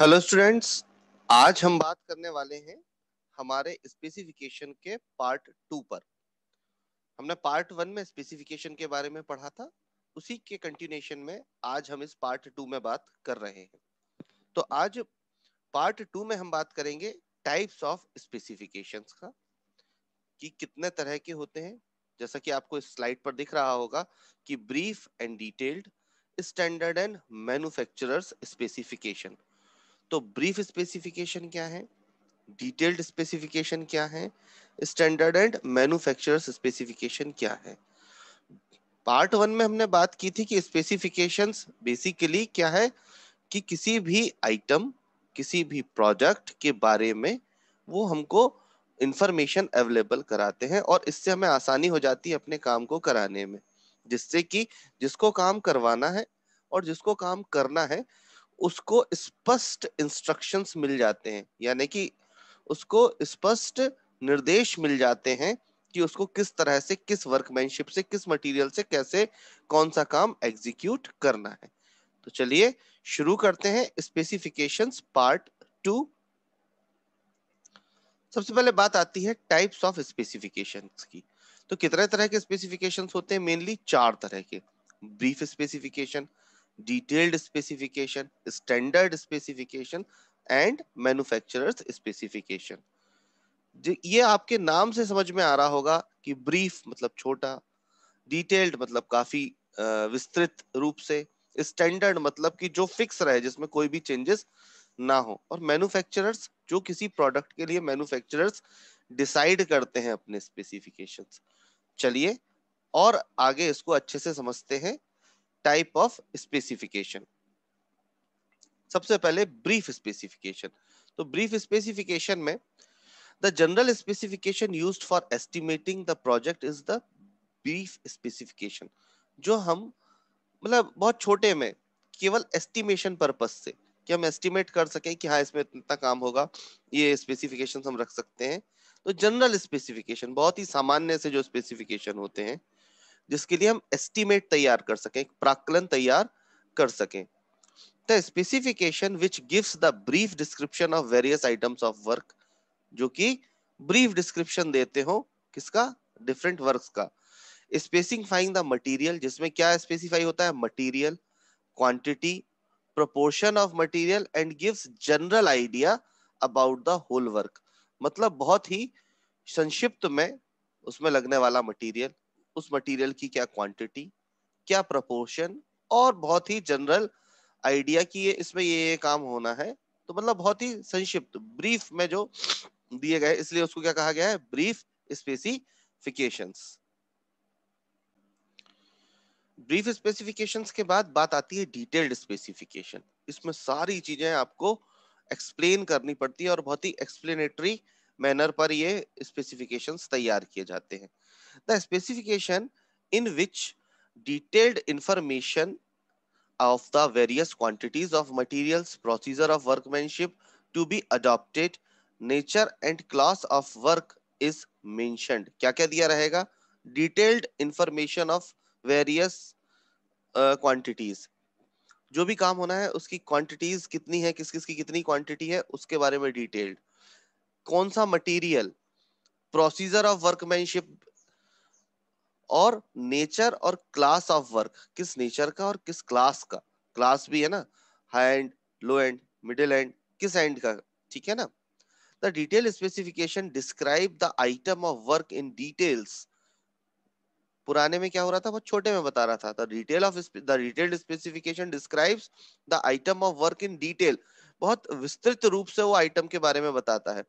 Hello students आज हम बात करने वाले हैं हमारे स्पेसिफिकेशन के पार्ट टू पर हमने पार्ट वन में स्पेसिफिकेशन के बारे में पढ़ा था उसी के कंटिन्यूशन में आज हम इस पार्ट टू में बात कर रहे हैं तो आज पार्ट टू में हम बात करेंगे टाइप्स ऑफ स्पेसिफिकेशंस का कि कितने तरह के होते हैं जैसा कि आपको इस स्लाइड पर दिख रहा होगा कि brief and detailed standard and manufacturers specification तो ब्रीफ स्पेसिफिकेशन क्या है डिटेल्ड स्पेसिफिकेशन क्या है स्टैंडर्ड एंड मैन्युफैक्चरर्स स्पेसिफिकेशन क्या है पार्ट वन में हमने बात की थी कि स्पेसिफिकेशंस बेसिकली क्या है कि किसी भी आइटम किसी भी प्रोडक्ट के बारे में वो हमको इंफॉर्मेशन अवेलेबल कराते हैं और इससे हमें आसानी हो जाती है अपने काम को कराने में जिससे कि जिसको काम करवाना है और जिसको काम करना है उसको स्पष्ट इंस्ट्रक्शंस मिल जाते हैं यानी कि उसको स्पष्ट निर्देश मिल जाते हैं कि उसको किस तरह से किस वर्कमैनशिप से किस मटेरियल से कैसे कौन सा काम एग्जीक्यूट करना है तो चलिए शुरू करते हैं स्पेसिफिकेशंस पार्ट टू सबसे पहले बात आती है टाइप्स ऑफ स्पेसिफिकेशन की तो कितने तरह के स्पेसिफिकेशंस होते हैं मेनली चार तरह के brief specification detailed specification, standard specification and manufacturer's specification. ये आपके नाम से समझ में आ रहा होगा कि ब्रीफ मतलब छोटा डिटेल्ड मतलब काफी विस्तृत रूप से स्टैंडर्ड मतलब कि जो फिक्स रहे जिसमें कोई भी चेंजेस ना हो और मैन्युफैक्चरर्स जो किसी प्रोडक्ट के लिए मैन्युफैक्चरर्स डिसाइड करते हैं अपने स्पेसिफिकेशंस चलिए और आगे इसको अच्छे से समझते हैं टाइप ऑफ स्पेसिफिकेशन सबसे पहले ब्रीफ स्पेसिफिकेशन तो ब्रीफ स्पेसिफिकेशन में the general specification used for estimating the project is the brief specification जो हम मतलब बहुत छोटे में केवल एस्टिमेशन पर्पज से कि हम एस्टिमेट कर सके कि हाँ इसमें इतना काम होगा ये स्पेसिफिकेशन हम रख सकते हैं तो जनरल स्पेसिफिकेशन बहुत ही सामान्य से जो स्पेसिफिकेशन होते हैं जिसके लिए हम एस्टिमेट तैयार कर सकें प्राकलन तैयार कर सकें the specification which gives the brief description of various items of work जो कि ब्रीफ डिस्क्रिप्शन देते हो किसका डिफरेंट वर्क्स का स्पेसिफाइंग द मटेरियल जिसमें क्या स्पेसिफाई होता है material quantity proportion of material and gives general idea about the whole work मतलब बहुत ही संक्षिप्त में उसमें लगने वाला मटेरियल उस मटेरियल की क्या क्वांटिटी क्या प्रपोर्शन और बहुत ही जनरल आइडिया की ये इसमें ये ये काम होना है तो मतलब बहुत ही संक्षिप्त ब्रीफ में जो दिए गए इसलिए उसको क्या कहा गया है ब्रीफ स्पेसिफिकेशन ब्रीफ स्पेसिफिकेशन के बाद बात आती है डिटेल्ड स्पेसिफिकेशन इसमें सारी चीजें आपको एक्सप्लेन करनी पड़ती है और बहुत ही एक्सप्लेनेटरी मैनर पर ये स्पेसिफिकेशंस तैयार किए जाते हैं the specification in which detailed information of the various quantities of materials, procedure of workmanship to be adopted, nature and class of work is mentioned. kya kya diya rahega Detailed information of various uh, quantities. जो भी काम होना है उसकी quantities कितनी है किस किस की कितनी क्वांटिटी है उसके बारे में डिटेल्ड कौन सा मटेरियल प्रोसीजर ऑफ वर्कमैनशिप और नेचर और क्लास ऑफ वर्क किस नेचर का और किस क्लास का क्लास भी है ना high and low and middle and किस एंड का ठीक है ना the detail specification describe the item of work in details पुराने में क्या हो रहा था वो छोटे में बता रहा था the detail of the detail specification describes the item of work in detail बहुत विस्तृत रूप से वो आइटम के बारे में बताता है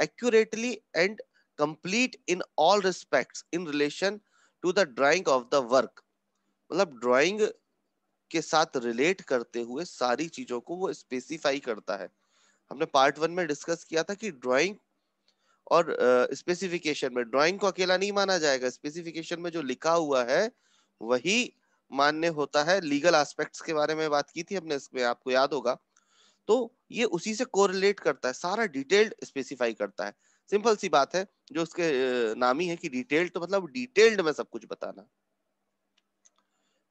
accurately and complete in all respects in relation to the drawing of the work मतलब ड्राइंग के साथ रिलेट करते हुए सारी चीजों को वो स्पेसिफाई करता है हमने पार्ट वन में डिस्कस किया था कि ड्राइंग और स्पेसिफिकेशन uh, में ड्राइंग को अकेला नहीं माना जाएगा स्पेसिफिकेशन में जो लिखा हुआ है वही मान्य होता है लीगल एस्पेक्ट्स के बारे में बात की थी हमने इसमें आपको याद होगा तो ये उसी से कोरिलेट करता है सारा डिटेल्ड स्पेसिफाई करता है सिंपल सी बात है जो उसके नाम ही है कि डिटेल्ड तो मतलब डिटेल्ड में सब कुछ बताना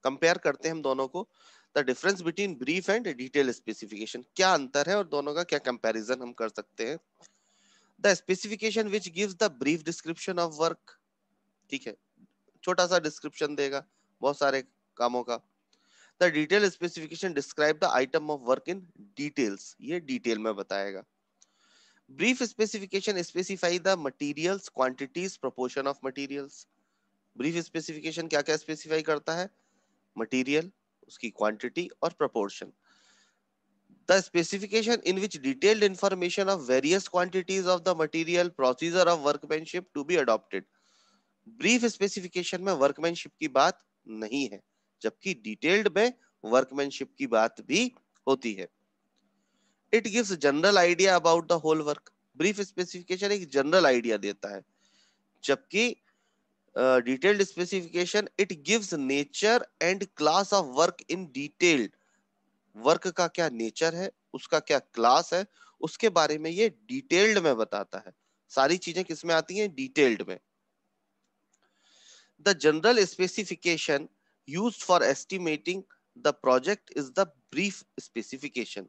कंपेयर करते हैं हम दोनों को the difference between brief and detail specification क्या अंतर है और दोनों का क्या कंपैरिजन हम कर सकते हैं the specification which gives the brief description of work ठीक है छोटा सा डिस्क्रिप्शन देगा बहुत सारे कामों का the detail specification describe the item of work in details ये डिटेल में बताएगा brief specification specify the materials quantities proportion of materials brief specification kya kya specify karta hai material uski quantity aur proportion the specification in which detailed information of various quantities of the material procedure of workmanship to be adopted brief specification mein workmanship ki baat nahi hai jabki detailed mein workmanship ki baat bhi hoti hai it gives general idea about the whole work brief specification एक general idea देता है जबकि detailed specification it gives nature and class of work in detailed work का क्या nature है उसका क्या class है उसके बारे में ये डिटेल्ड में बताता है सारी चीजें किसमें आती हैं डिटेल्ड में the general specification use for estimating the project is the brief specification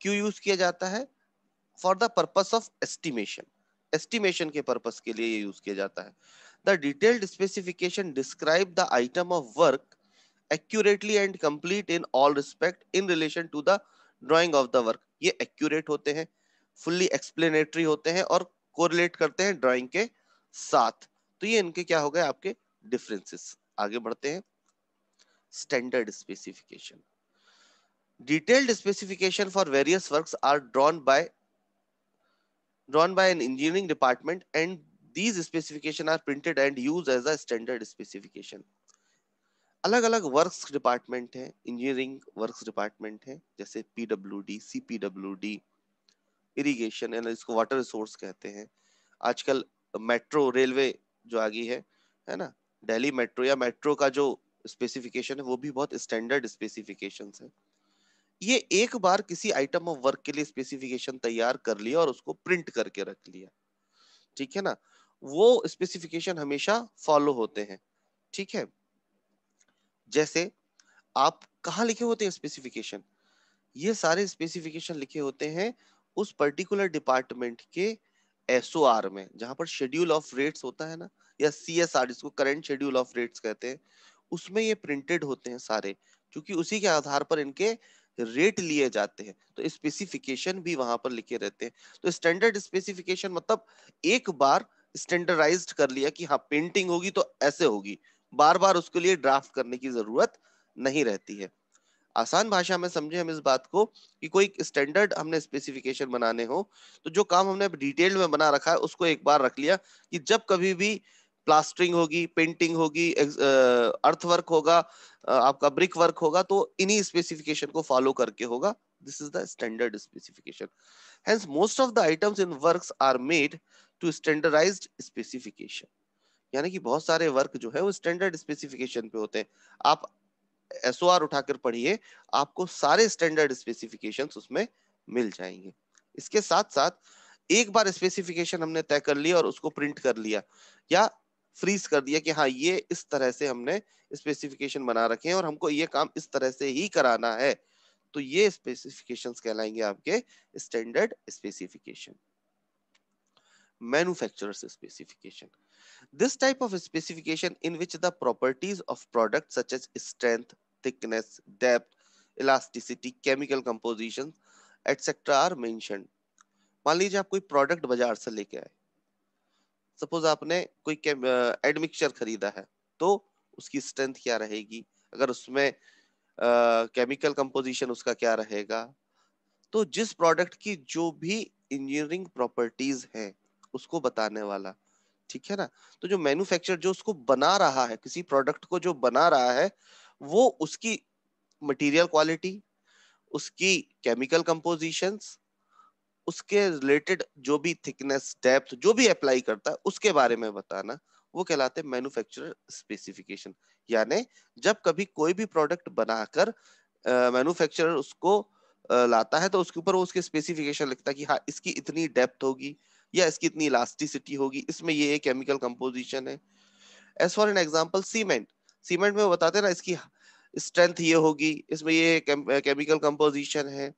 क्यों यूज किया जाता है for the purpose of estimation estimation के पर्पस के लिए ये यूज किया जाता है the detailed specification describe the item of work accurately and complete in all respect in relation to the drawing of the work ये एक्यूरेट होते हैं फुल्ली एक्सप्लेनेटरी होते हैं और कोरिलेट करते हैं ड्रॉइंग के साथ तो ये इनके क्या हो गए आपके डिफरेंसेस आगे बढ़ते हैं standard specification Detailed specification for various works are drawn by drawn by an engineering department and these specification are printed and used as a standard specification. अलग अलग वर्क्स डिपार्टमेंट है इंजीनियरिंग वर्क्स डिपार्टमेंट है जैसे P W D C P W D irrigation इसको water resource कहते हैं आजकल metro railway जो आ गई है है ना दिल्ली मेट्रो या मेट्रो का जो स्पेसिफिकेशन है वो भी बहुत स्टैंडर्ड स्पेसिफिकेशंस है ये एक बार किसी आइटम ऑफ वर्क के लिए स्पेसिफिकेशन तैयार कर लिया और उसको प्रिंट करके रख लिया ठीक है ना वो स्पेसिफिकेशन हमेशा फॉलो होते हैं ठीक है जैसे आप कहा लिखे होते हैं स्पेसिफिकेशन ये सारे स्पेसिफिकेशन लिखे होते हैं उस पर्टिकुलर डिपार्टमेंट के एस में जहां पर शेड्यूल ऑफ रेट्स होता है ना या सी एस आर जिसको करंट शेड्यूल ऑफ रेट्स कहते हैं उसमें ये प्रिंटेड होते हैं सारे क्योंकि उसी के आधार पर इनके रेट लिए जाते हैं तो स्पेसिफिकेशन भी वहां पर लिखे रहते हैं तो स्टैंडर्ड स्पेसिफिकेशन मतलब एक बार स्टैंडर्डाइज कर लिया कि हाँ पेंटिंग होगी तो ऐसे होगी बार बार उसके लिए ड्राफ्ट करने की जरूरत नहीं रहती है आसान भाषा में समझे हम इस बात को कि कोई स्टैंडर्ड हमने स्पेसिफिकेशन बनाने हो तो जो काम हमने डिटेल में बना रखा है उसको एक बार रख लिया कि जब कभी भी प्लास्टरिंग होगी पेंटिंग होगी अर्थवर्क होगा आपका ब्रिक वर्क होगा तो इन्हीं स्पेसिफिकेशन को फॉलो करके होगा this is the standard specification hence most of the items in works are made to standardized specification यानी कि बहुत सारे वर्क जो है वो स्टैंडर्ड स्पेसिफिकेशन पे होते हैं आप एस उठाकर पढ़िए आपको सारे स्टैंडर्ड स्पेसिफिकेशन उसमें मिल जाएंगे इसके साथ साथ एक बार स्पेसिफिकेशन हमने तय कर लिया और उसको प्रिंट कर लिया या फ्रीज कर दिया कि हाँ ये इस तरह से हमने स्पेसिफिकेशन बना रखे हैं और हमको ये काम इस तरह से ही कराना है तो ये स्पेसिफिकेशंस कहलाएंगे आपके standard specification manufacturers specification this type of specification in which the properties of product such as strength thickness depth elasticity chemical composition etcetera are mention मान लीजिए आप कोई प्रोडक्ट बाजार से लेके आए सपोज आपने कोई एडमिक्सचर खरीदा है तो उसकी स्ट्रेंथ क्या रहेगी अगर उसमें केमिकल कंपोजिशन उसका क्या रहेगा तो जिस प्रोडक्ट की जो भी इंजीनियरिंग प्रॉपर्टीज है उसको बताने वाला ठीक है ना तो जो मैन्युफैक्चरर जो उसको बना रहा है किसी प्रोडक्ट को जो बना रहा है वो उसकी मटेरियल क्वालिटी उसकी केमिकल कंपोजिशंस उसके रिलेटेड जो भी थिकनेस डेप्थ जो भी अप्लाई करता है उसके बारे में बताना वो कहलाते हैं मैन्युफैक्चरर स्पेसिफिकेशन यानी जब कभी कोई भी प्रोडक्ट बनाकर मैन्युफैक्चरर उसको uh, लाता है तो उसके ऊपर वो उसके स्पेसिफिकेशन लिखता है कि हाँ इसकी इतनी डेप्थ होगी या इसकी इतनी इलास्टिसिटी होगी इसमें ये केमिकल कंपोजिशन है as for an example cement cement में बताते हैं ना इसकी स्ट्रेंथ ये होगी इसमें ये केमिकल कंपोजिशन है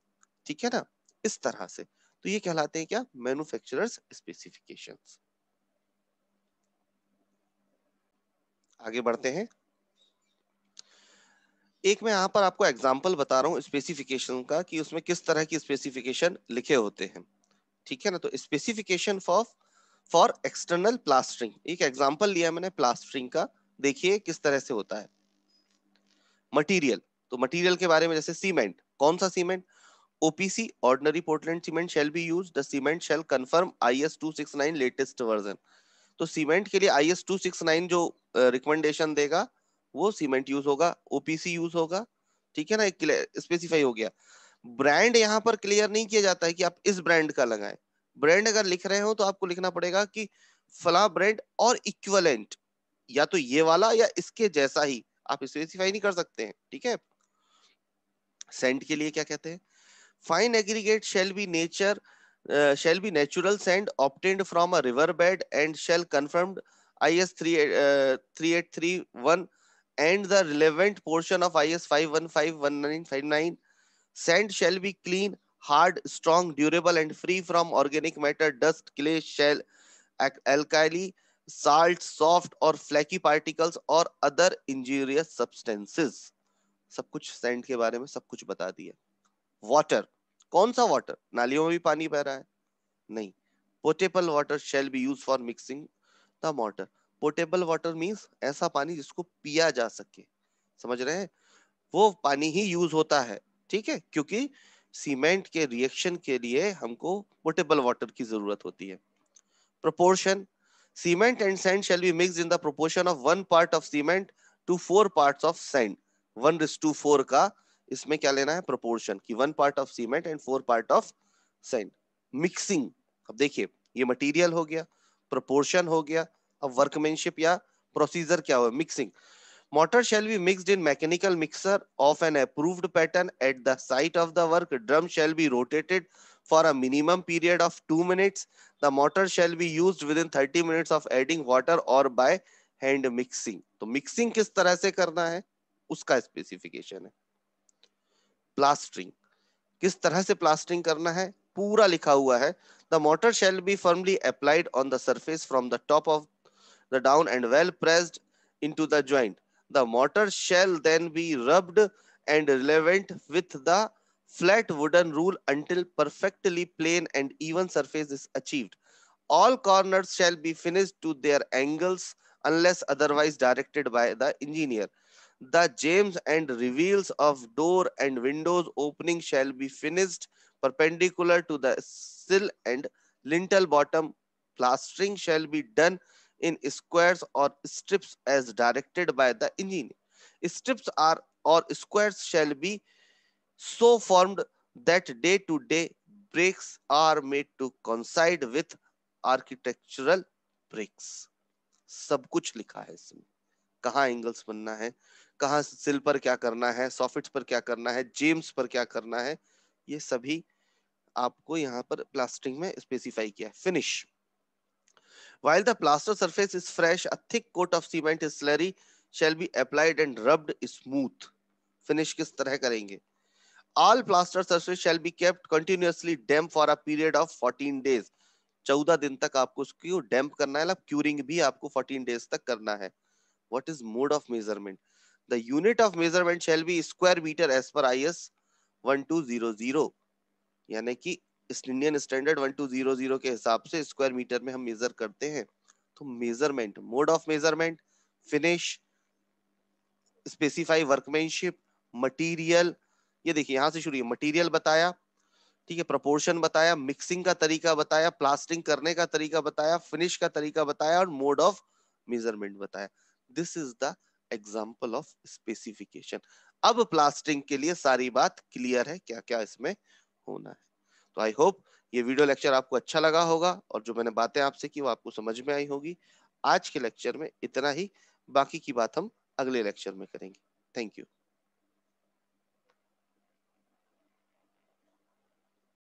ठीक है ना इस तरह से तो ये कहलाते हैं क्या मैन्युफैक्चरर्स स्पेसिफिकेशन आगे बढ़ते हैं एक मैं यहां पर आपको एग्जाम्पल बता रहा हूं स्पेसिफिकेशन का कि उसमें किस तरह की स्पेसिफिकेशन लिखे होते हैं ठीक है ना तो specification for for external plastering एक एग्जाम्पल लिया मैंने प्लास्टरिंग का देखिए किस तरह से होता है मटेरियल तो मटेरियल के बारे में जैसे सीमेंट कौन सा cement OPC ordinary Portland cement shall be used. The cement shall confirm IS 269 latest version. तो सीमेंट के लिए IS 269 जो रिकमेंडेशन uh, देगा वो सीमेंट यूज होगा OPC यूज होगा ठीक है ना एक स्पेसिफाई हो गया ब्रांड यहाँ पर क्लियर नहीं किया जाता है कि आप इस ब्रांड का लगाएं ब्रांड अगर लिख रहे हो तो आपको लिखना पड़ेगा कि फला ब्रांड और इक्वलेंट या तो ये वाला या इसके जैसा ही आप स्पेसिफाई नहीं कर सकते हैं ठीक है सेंट के लिए क्या कहते हैं fine aggregate shall be nature uh, shall be natural sand obtained from a river bed and shall confirmed IS 3, uh, 3831 and the relevant portion of IS 5151959 sand shall be clean hard strong durable and free from organic matter dust clay shell alkali salt soft or flaky particles or other injurious substances sab kuch sand ke bare mein sab kuch bata diya hai water कौन सा water नालियों में भी पानी बह रहा है नहीं potable water shall be use for mixing the water potable water means ऐसा पानी जिसको पिया जा सके समझ रहे हैं वो पानी ही यूज होता है ठीक है क्योंकि सीमेंट के रिएक्शन के लिए हमको पोटेबल वाटर की जरूरत होती है proportion cement and sand shall be mix in the proportion of one part of cement two four part of sand one is two four का इसमें क्या लेना है प्रोपोर्शन की one part of cement and four part of sand mixing अब देखिए ये material हो गया प्रोपोर्शन हो गया अब वर्कमैनशिप या प्रोसीजर क्या हुआ mixing mortar shall be mixed in mechanical mixer of an approved pattern at the site of the work drum shall be rotated for a minimum period of two minutes the mortar shall be use within thirty minutes of adding water और by hand mixing तो mixing किस तरह से करना है उसका specification है plastering किस तरह से प्लास्टरिंग करना है पूरा लिखा हुआ है the mortar shall be firmly applied on the surface from the top of the down and well pressed into the joint the mortar shall then be rubbed and relevant with the flat wooden rule until perfectly plain and even surface is achieved. All corners shall be finished to their angles unless otherwise directed by the engineer. the James and reveals of door and windows opening shall be finished perpendicular to the sill and lintel bottom. Plastering shall be done in squares or strips as directed by the engineer. Strips are or squares shall be so formed that day to day breaks are made to coincide with architectural bricks. सब कुछ लिखा है इसमें कहाँ angles बनना है कहाँ सिल पर क्या करना है सॉफिट्स पर क्या करना है जेम्स पर क्या करना है ये सभी आपको यहाँ पर प्लास्टिंग में स्पेसिफाई किया है finish while the plaster surface is fresh a thick coat of cement is slurry shall be applied and rubbed smooth finish किस तरह करेंगे all plaster surface shall be kept continuously damp for a period of fourteen days चौदह दिन तक आपको उसको डैम्प करना है क्यूरिंग मतलब भी आपको फोर्टीन डेज तक करना है what is mode of measurement the unit of measurement shall be square meter as per is 1200 yani ki is indian standard 1200 ke hisab se square meter mein hum measure karte hain to measurement mode of measurement finish specify workmanship material ये देखिए यहाँ से शुरू है material बताया ठीक है proportion बताया मिक्सिंग का तरीका बताया प्लास्टिंग करने का तरीका बताया फिनिश का तरीका बताया और मोड ऑफ मेजरमेंट बताया this is the example of specification अब प्लास्टिंग के लिए सारी बात क्लियर है क्या क्या इसमें होना है तो आई होप ये वीडियो लेक्चर आपको अच्छा लगा होगा और जो मैंने बातें आपसे की वो आपको समझ में आई होगी आज के लेक्चर में इतना ही बाकी की बात हम अगले लेक्चर में करेंगे थैंक यू